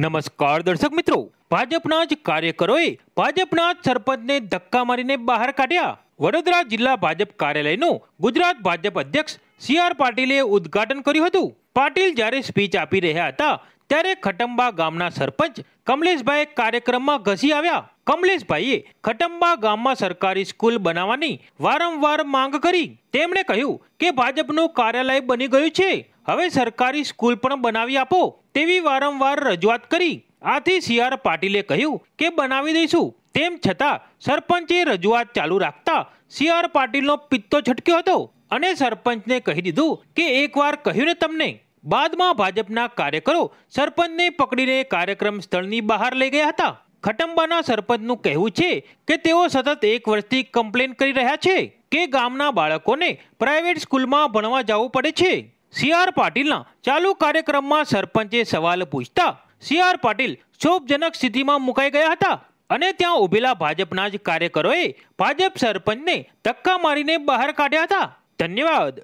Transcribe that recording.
નમસ્કાર દર્શક મિત્રો ભાજપના જ કાર્યકરોએ ભાજપના સરપંચને ધક્કા મારીને બહાર કાઢ્યા વડોદરા જિલ્લા ભાજપ કાર્યાલયનું ગુજરાત ભાજપ અધ્યક્ષ સી આર પાટીલે ઉદ્ઘાટન કર્યું હતું પાટીલ જ્યારે સ્પીચ આપી રહ્યા હતા ત્યારે ખટંબા ગામના સરપંચ કમલેશભાઈ કાર્યક્રમમાં ઘસી આવ્યા કમલેશભાઈએ ખટંબા ગામમાં સરકારી સ્કૂલ બનાવવાની વારંવાર માંગ કરી તેમણે કહ્યું કે ભાજપનું કાર્યાલય બની ગયું છે હવે સરકારી સ્કૂલ પણ બનાવી આપો તેવી વારંવાર રજૂઆત કરી આથી સીઆર આર પાટીલે કહ્યું કે બનાવી દઈશું તેમ છતાં સરપંચે રજૂઆત ચાલુ રાખતા સીઆર આર પાટીલનો પિત્તો છટક્યો હતો અને સરપંચને કહી દીધું કે એકવાર કહ્યું ને તમને બાદમાં ભાજપના કાર્યકરો સરપંચને પકડીને કાર્યક્રમ સ્થળની બહાર લઈ ગયા હતા ખટંબાના સરપંચનું કહેવું છે કે તેઓ સતત એક વર્ષથી કમ્પ્લેન કરી રહ્યા છે કે ગામના બાળકોને પ્રાઇવેટ સ્કૂલમાં ભણવા જવું પડે છે સી આર પાટીલના ચાલુ કાર્યક્રમમાં સરપંચે સવાલ પૂછતા સી આર પાટીલ શોભજનક સ્થિતિમાં મુકાઈ ગયા હતા અને ત્યાં ઉભેલા ભાજપના જ કાર્યકરોએ ભાજપ સરપંચને ધક્કા મારીને બહાર કાઢ્યા હતા ધન્યવાદ